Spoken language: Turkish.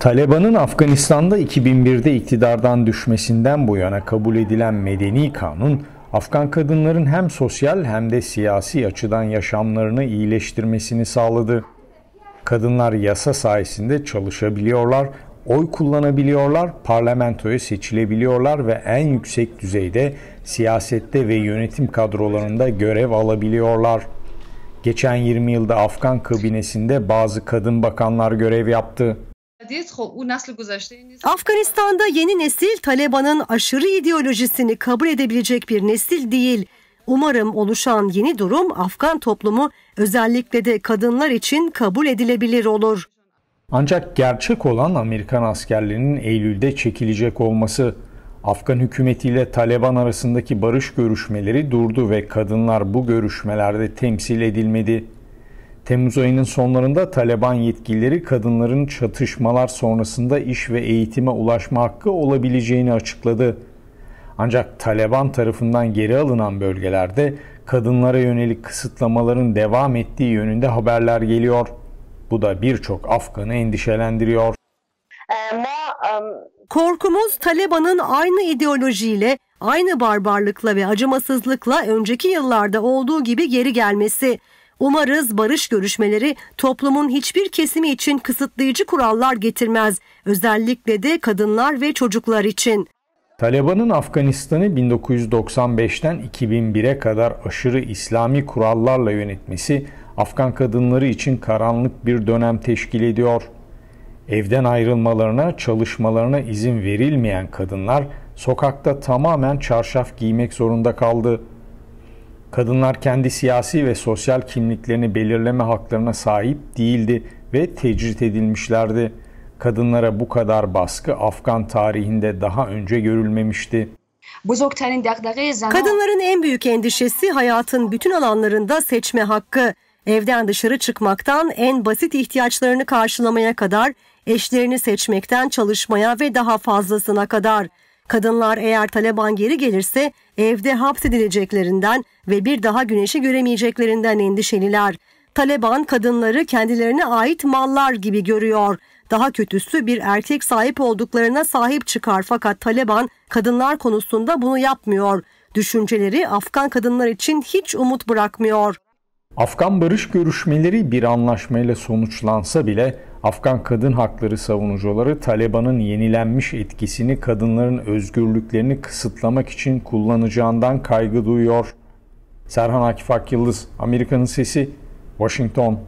Taliban'ın Afganistan'da 2001'de iktidardan düşmesinden bu yana kabul edilen medeni kanun, Afgan kadınların hem sosyal hem de siyasi açıdan yaşamlarını iyileştirmesini sağladı. Kadınlar yasa sayesinde çalışabiliyorlar, oy kullanabiliyorlar, parlamentoya seçilebiliyorlar ve en yüksek düzeyde siyasette ve yönetim kadrolarında görev alabiliyorlar. Geçen 20 yılda Afgan kabinesinde bazı kadın bakanlar görev yaptı. Afganistan'da yeni nesil Taliban'ın aşırı ideolojisini kabul edebilecek bir nesil değil. Umarım oluşan yeni durum Afgan toplumu özellikle de kadınlar için kabul edilebilir olur. Ancak gerçek olan Amerikan askerlerinin Eylül'de çekilecek olması. Afgan hükümetiyle Taliban arasındaki barış görüşmeleri durdu ve kadınlar bu görüşmelerde temsil edilmedi. Temmuz ayının sonlarında Taliban yetkilileri kadınların çatışmalar sonrasında iş ve eğitime ulaşma hakkı olabileceğini açıkladı. Ancak Taliban tarafından geri alınan bölgelerde kadınlara yönelik kısıtlamaların devam ettiği yönünde haberler geliyor. Bu da birçok Afgan'ı endişelendiriyor. Ee, Korkumuz Taliban'ın aynı ideolojiyle, aynı barbarlıkla ve acımasızlıkla önceki yıllarda olduğu gibi geri gelmesi. Umarız barış görüşmeleri toplumun hiçbir kesimi için kısıtlayıcı kurallar getirmez. Özellikle de kadınlar ve çocuklar için. Taliban'ın Afganistan'ı 1995'ten 2001'e kadar aşırı İslami kurallarla yönetmesi Afgan kadınları için karanlık bir dönem teşkil ediyor. Evden ayrılmalarına, çalışmalarına izin verilmeyen kadınlar sokakta tamamen çarşaf giymek zorunda kaldı. Kadınlar kendi siyasi ve sosyal kimliklerini belirleme haklarına sahip değildi ve tecrit edilmişlerdi. Kadınlara bu kadar baskı Afgan tarihinde daha önce görülmemişti. Kadınların en büyük endişesi hayatın bütün alanlarında seçme hakkı. Evden dışarı çıkmaktan en basit ihtiyaçlarını karşılamaya kadar, eşlerini seçmekten çalışmaya ve daha fazlasına kadar. Kadınlar eğer Taliban geri gelirse evde hapsedileceklerinden ve bir daha güneşi göremeyeceklerinden endişeliler. Taliban kadınları kendilerine ait mallar gibi görüyor. Daha kötüsü bir erkek sahip olduklarına sahip çıkar fakat Taliban kadınlar konusunda bunu yapmıyor. Düşünceleri Afgan kadınlar için hiç umut bırakmıyor. Afgan barış görüşmeleri bir anlaşmayla sonuçlansa bile Afgan kadın hakları savunucuları Taliban'ın yenilenmiş etkisini kadınların özgürlüklerini kısıtlamak için kullanacağından kaygı duyuyor. Serhan Akif Ak Yıldız, Amerika'nın Sesi, Washington